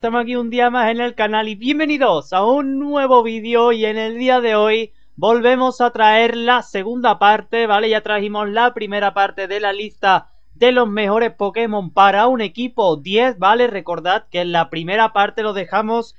Estamos aquí un día más en el canal y bienvenidos a un nuevo vídeo y en el día de hoy volvemos a traer la segunda parte, ¿vale? Ya trajimos la primera parte de la lista de los mejores Pokémon para un equipo 10, ¿vale? Recordad que en la primera parte lo dejamos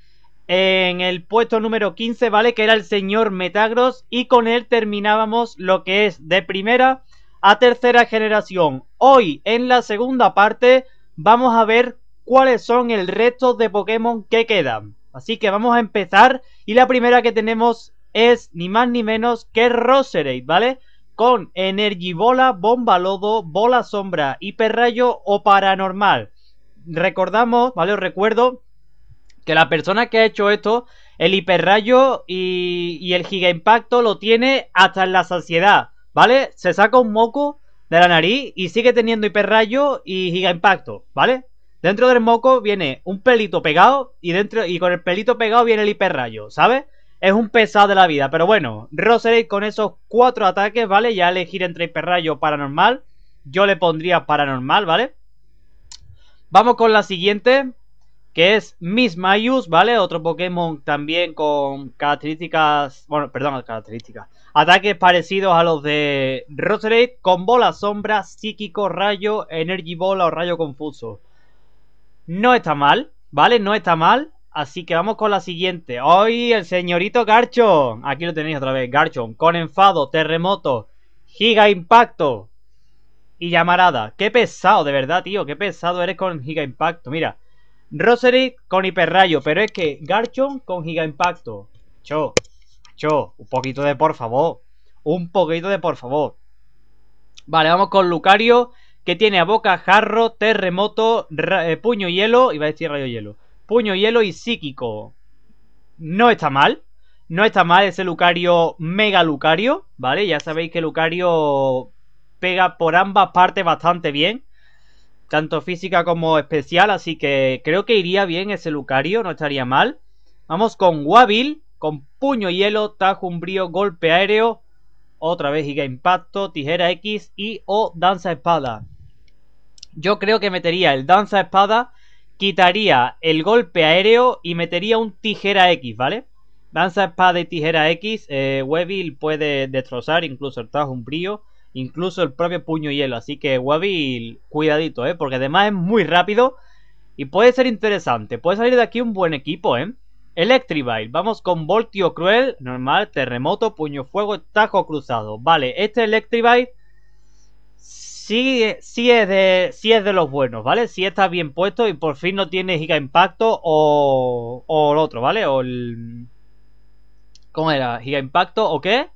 en el puesto número 15, ¿vale? Que era el señor Metagross y con él terminábamos lo que es de primera a tercera generación. Hoy en la segunda parte vamos a ver cuáles son el resto de Pokémon que quedan. Así que vamos a empezar y la primera que tenemos es ni más ni menos que Roserade, ¿vale? Con Bola, Bomba Lodo, Bola Sombra, Hiperrayo o Paranormal. Recordamos, ¿vale? Os recuerdo que la persona que ha hecho esto, el Hiperrayo y, y el Giga Impacto lo tiene hasta en la saciedad, ¿vale? Se saca un moco de la nariz y sigue teniendo Hiperrayo y Giga Impacto, ¿vale? Dentro del moco viene un pelito pegado y dentro y con el pelito pegado viene el hiperrayo, ¿sabes? Es un pesado de la vida, pero bueno, Roserade con esos cuatro ataques, ¿vale? Ya elegir entre hiperrayo paranormal, yo le pondría paranormal, ¿vale? Vamos con la siguiente, que es Miss Mayus, ¿vale? Otro Pokémon también con características, bueno, perdón, características, ataques parecidos a los de Roserade, con bola sombra, psíquico, rayo, energy bola o rayo confuso. No está mal, ¿vale? No está mal. Así que vamos con la siguiente. Hoy el señorito Garchon. Aquí lo tenéis otra vez. Garchon. Con enfado, terremoto, giga impacto y llamarada. Qué pesado, de verdad, tío. Qué pesado eres con giga impacto. Mira. Rosary con hiperrayo. Pero es que Garchon con giga impacto. Cho. Cho. Un poquito de por favor. Un poquito de por favor. Vale, vamos con Lucario que tiene a Boca, Jarro, Terremoto, eh, Puño Hielo, iba a decir Rayo Hielo, Puño Hielo y Psíquico. No está mal, no está mal ese Lucario Mega Lucario, ¿vale? Ya sabéis que Lucario pega por ambas partes bastante bien, tanto física como especial, así que creo que iría bien ese Lucario, no estaría mal. Vamos con Wabil, con Puño Hielo, Tajo Umbrío, Golpe Aéreo, otra vez Giga Impacto, Tijera X y o Danza Espada. Yo creo que metería el danza espada, quitaría el golpe aéreo y metería un tijera X, ¿vale? Danza espada y tijera X, eh, puede destrozar incluso el trajo umbrío, incluso el propio puño hielo. Así que huevil, cuidadito, ¿eh? Porque además es muy rápido y puede ser interesante. Puede salir de aquí un buen equipo, ¿eh? Electrivile, vamos con Voltio Cruel, normal, terremoto, puño fuego, tajo cruzado. Vale, este Electrivile sí, es de, es de los buenos, ¿vale? Si sí está bien puesto y por fin no tiene giga impacto o, o el otro, ¿vale? O el... ¿Cómo era? ¿Giga impacto o qué?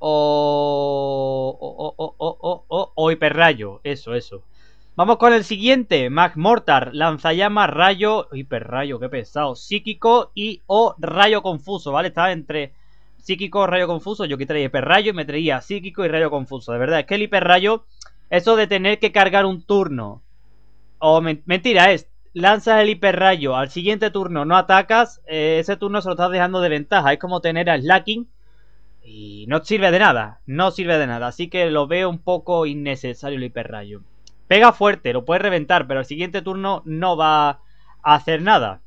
O... O, o, o, o, o hiperrayo, eso, eso. Vamos con el siguiente, Mac Mortar, lanzallamas, rayo, hiperrayo, qué pesado, psíquico y o rayo confuso, ¿vale? Estaba entre psíquico, rayo confuso, yo quitaría hiperrayo y me traía psíquico y rayo confuso. De verdad, es que el hiperrayo eso de tener que cargar un turno. O mentira, es. Lanzas el hiperrayo al siguiente turno, no atacas. Eh, ese turno se lo estás dejando de ventaja. Es como tener a Slacking. Y no sirve de nada. No sirve de nada. Así que lo veo un poco innecesario el hiperrayo. Pega fuerte, lo puedes reventar. Pero al siguiente turno no va a hacer nada.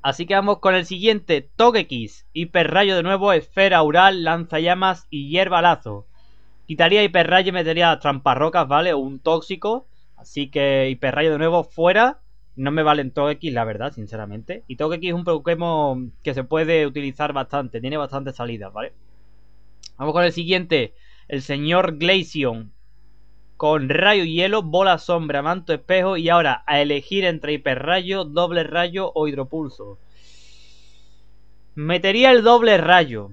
Así que vamos con el siguiente. Togekiss. Hiperrayo de nuevo. Esfera oral, lanzallamas y hierbalazo. Quitaría Hiperrayo y metería Tramparrocas, ¿vale? O un Tóxico. Así que Hiperrayo de nuevo fuera. No me valen Togekiss, la verdad, sinceramente. Y x es un Pokémon que se puede utilizar bastante. Tiene bastantes salidas, ¿vale? Vamos con el siguiente. El señor Glaceon. Con rayo hielo, bola sombra, manto espejo. Y ahora a elegir entre hiperrayo, doble rayo o hidropulso. Metería el doble rayo.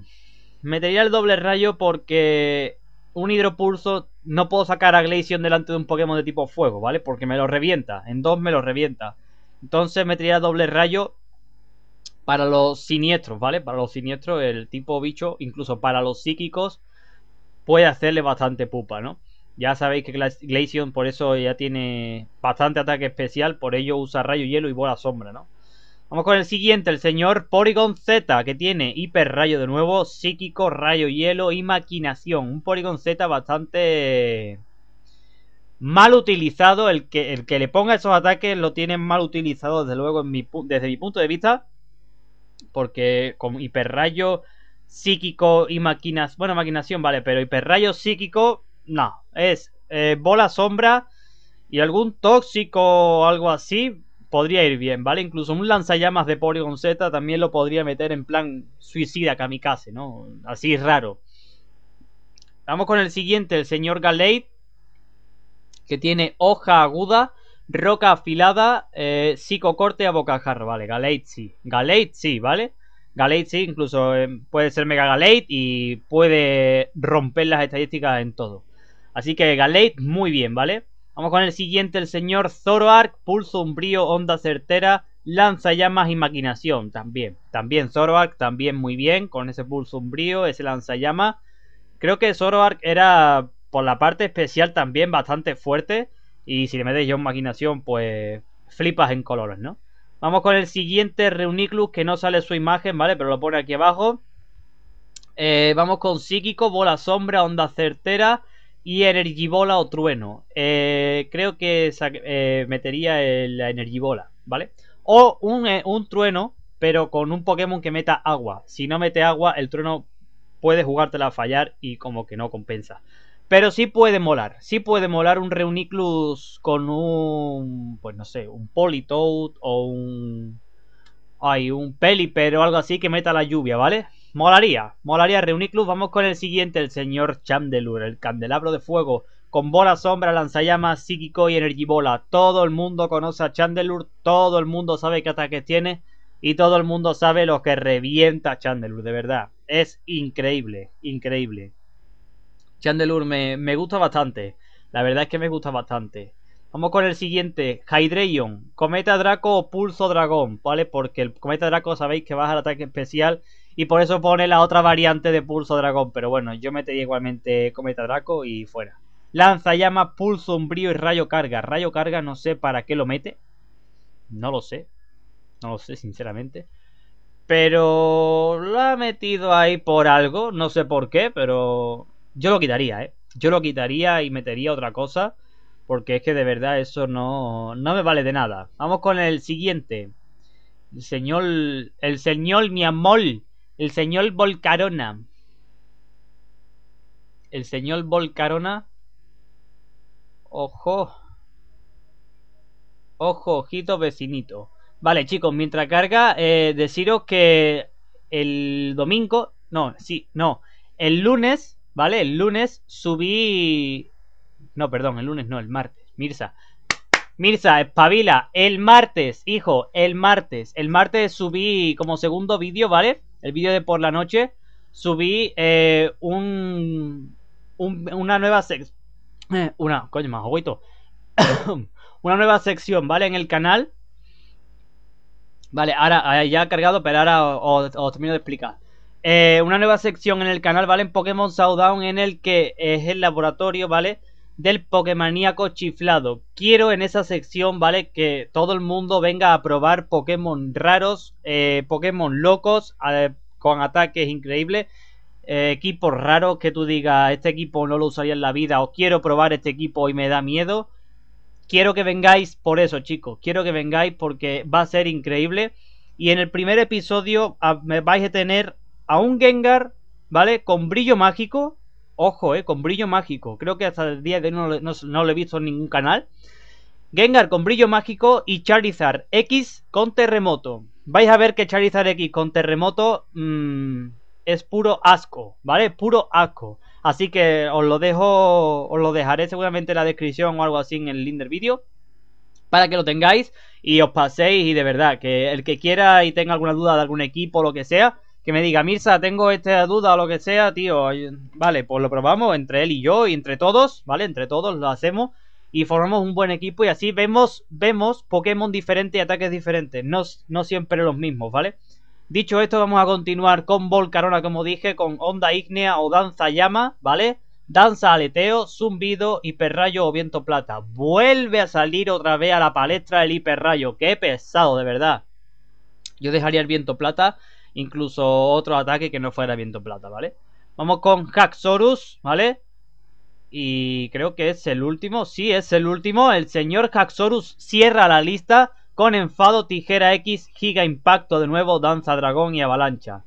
Metería el doble rayo porque un hidropulso, no puedo sacar a Glaceon delante de un Pokémon de tipo fuego, ¿vale? Porque me lo revienta, en dos me lo revienta. Entonces me tiraría doble rayo para los siniestros, ¿vale? Para los siniestros, el tipo bicho, incluso para los psíquicos, puede hacerle bastante pupa, ¿no? Ya sabéis que Glaceon por eso ya tiene bastante ataque especial, por ello usa rayo hielo y bola sombra, ¿no? Vamos con el siguiente, el señor Porygon Z, que tiene hiperrayo de nuevo, psíquico, rayo hielo y maquinación. Un Porygon Z bastante mal utilizado. El que, el que le ponga esos ataques lo tiene mal utilizado, desde luego, mi, desde mi punto de vista. Porque con hiperrayo psíquico y maquinación. Bueno, maquinación, vale, pero hiperrayo psíquico, no. Es eh, bola sombra y algún tóxico o algo así podría ir bien, ¿vale? Incluso un lanzallamas de Polygon Z también lo podría meter en plan suicida kamikaze, ¿no? Así raro. Vamos con el siguiente, el señor Galeid que tiene hoja aguda, roca afilada, eh, psico corte a bocajarro, ¿vale? Galeid sí, Galeid sí, ¿vale? Galeid sí, incluso eh, puede ser mega Galeid y puede romper las estadísticas en todo. Así que Galeid, muy bien, ¿vale? Vamos con el siguiente, el señor Zoroark, Pulso Umbrío, Onda Certera, Lanza Llamas y Maquinación, también. También Zoroark, también muy bien, con ese Pulso Umbrío, ese Lanzallamas Creo que Zoroark era, por la parte especial, también bastante fuerte. Y si le metes Yo en Maquinación, pues flipas en colores, ¿no? Vamos con el siguiente Reuniclus, que no sale su imagen, ¿vale? Pero lo pone aquí abajo. Eh, vamos con Psíquico, Bola Sombra, Onda Certera, y Energibola o Trueno. Eh, creo que eh, metería la Energibola, ¿vale? O eh, un, Trueno, pero con un Pokémon que meta agua. Si no mete agua, el Trueno puede jugártela a fallar y como que no compensa. Pero sí puede molar, sí puede molar un Reuniclus con un, pues no sé, un Politoad o un... Hay un Peli, o algo así que meta la lluvia, ¿vale? Molaría, molaría club... Vamos con el siguiente, el señor Chandelur, el candelabro de fuego. Con bola, sombra, lanzallamas, psíquico y energibola. Todo el mundo conoce a Chandelur, todo el mundo sabe qué ataques tiene y todo el mundo sabe lo que revienta a de verdad. Es increíble, increíble. Chandelur me, me gusta bastante. La verdad es que me gusta bastante. Vamos con el siguiente, Hydreion, Cometa Draco o Pulso Dragón, ¿vale? Porque el Cometa Draco sabéis que baja el ataque especial y por eso pone la otra variante de Pulso Dragón. Pero bueno, yo metería igualmente Cometa Draco y fuera. Lanza llama, Pulso Umbrío y Rayo Carga. Rayo Carga no sé para qué lo mete. No lo sé. No lo sé, sinceramente. Pero lo ha metido ahí por algo. No sé por qué, pero yo lo quitaría, ¿eh? Yo lo quitaría y metería otra cosa. Porque es que de verdad eso no, no me vale de nada. Vamos con el siguiente. El señor. El señor mi el señor Volcarona. El señor Volcarona. Ojo. Ojo, ojito, vecinito. Vale, chicos, mientras carga, eh, deciros que el domingo. No, sí, no. El lunes, ¿vale? El lunes subí. No, perdón, el lunes no, el martes. Mirza. Mirza, espabila, el martes, hijo, el martes. El martes subí como segundo vídeo, ¿vale? El vídeo de por la noche. Subí eh, un, un, una nueva sección. Eh, una, coño, más agüito. una nueva sección, ¿vale? En el canal. Vale, ahora ya ha cargado, pero ahora os, termino de explicar. Eh, una nueva sección en el canal, ¿vale? En Pokémon Showdown, en el que es el laboratorio, ¿vale? del Pokémoníaco chiflado. Quiero en esa sección, ¿vale? Que todo el mundo venga a probar Pokémon raros, eh, Pokémon locos, con ataques increíbles, eh, equipos raros que tú digas, este equipo no lo usaría en la vida, o quiero probar este equipo y me da miedo. Quiero que vengáis por eso, chicos. Quiero que vengáis porque va a ser increíble. Y en el primer episodio ah, me vais a tener a un Gengar, ¿vale? Con brillo mágico Ojo, eh, con brillo mágico. Creo que hasta el día de hoy no, lo he visto en ningún canal. Gengar con brillo mágico y Charizard X con terremoto. Vais a ver que Charizard X con terremoto mm, es puro asco, ¿vale? Puro asco. Así que os lo dejo, os lo dejaré seguramente en la descripción o algo así en el link del vídeo. Para que lo tengáis y os paséis y de verdad, que el que quiera y tenga alguna duda de algún equipo o lo que sea, que me diga, Mirza, tengo esta duda o lo que sea, tío. Vale, pues lo probamos entre él y yo y entre todos, ¿vale? Entre todos lo hacemos y formamos un buen equipo y así vemos, vemos Pokémon diferentes y ataques diferentes, no, no siempre los mismos, ¿vale? Dicho esto, vamos a continuar con Volcarona, como dije, con Onda Ígnea o Danza Llama, ¿vale? Danza Aleteo, Zumbido, Hiperrayo o Viento Plata. Vuelve a salir otra vez a la palestra el Hiperrayo, qué pesado, de verdad. Yo dejaría el Viento Plata incluso otro ataque que no fuera viento plata, ¿vale? Vamos con Haxorus, ¿vale? Y creo que es el último, sí, es el último. El señor Haxorus cierra la lista con enfado, tijera X, giga impacto de nuevo, danza dragón y avalancha.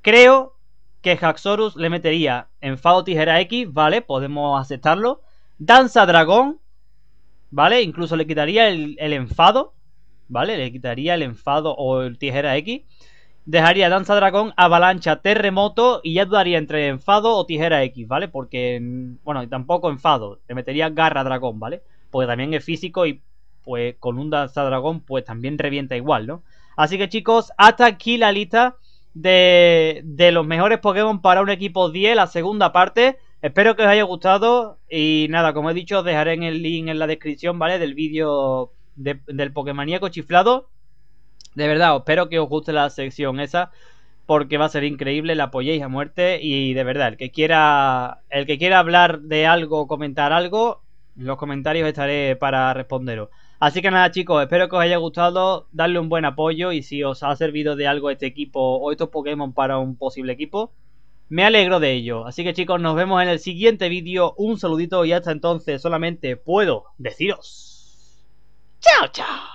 Creo que Haxorus le metería enfado, tijera X, ¿vale? Podemos aceptarlo. Danza dragón, ¿vale? Incluso le quitaría el, el enfado, ¿vale? Le quitaría el enfado o el tijera X dejaría Danza Dragón, Avalancha, Terremoto y ya dudaría entre Enfado o Tijera X, ¿vale? Porque, mm, bueno, tampoco Enfado, le metería Garra Dragón, ¿vale? Porque también es físico y pues con un Danza Dragón pues también revienta igual, ¿no? Así que chicos, hasta aquí la lista de, de los mejores Pokémon para un equipo 10, la segunda parte. Espero que os haya gustado y nada, como he dicho, os dejaré en el link en la descripción, ¿vale? Del vídeo del Pokémoníaco chiflado. De verdad, espero que os guste la sección esa porque va a ser increíble, la apoyéis a muerte y de verdad, el que quiera el que quiera hablar de algo, comentar algo, en los comentarios estaré para responderos. Así que nada, chicos, espero que os haya gustado, darle un buen apoyo y si os ha servido de algo este equipo o estos Pokémon para un posible equipo, me alegro de ello. Así que chicos, nos vemos en el siguiente vídeo. Un saludito y hasta entonces solamente puedo deciros. ¡Chao, chao!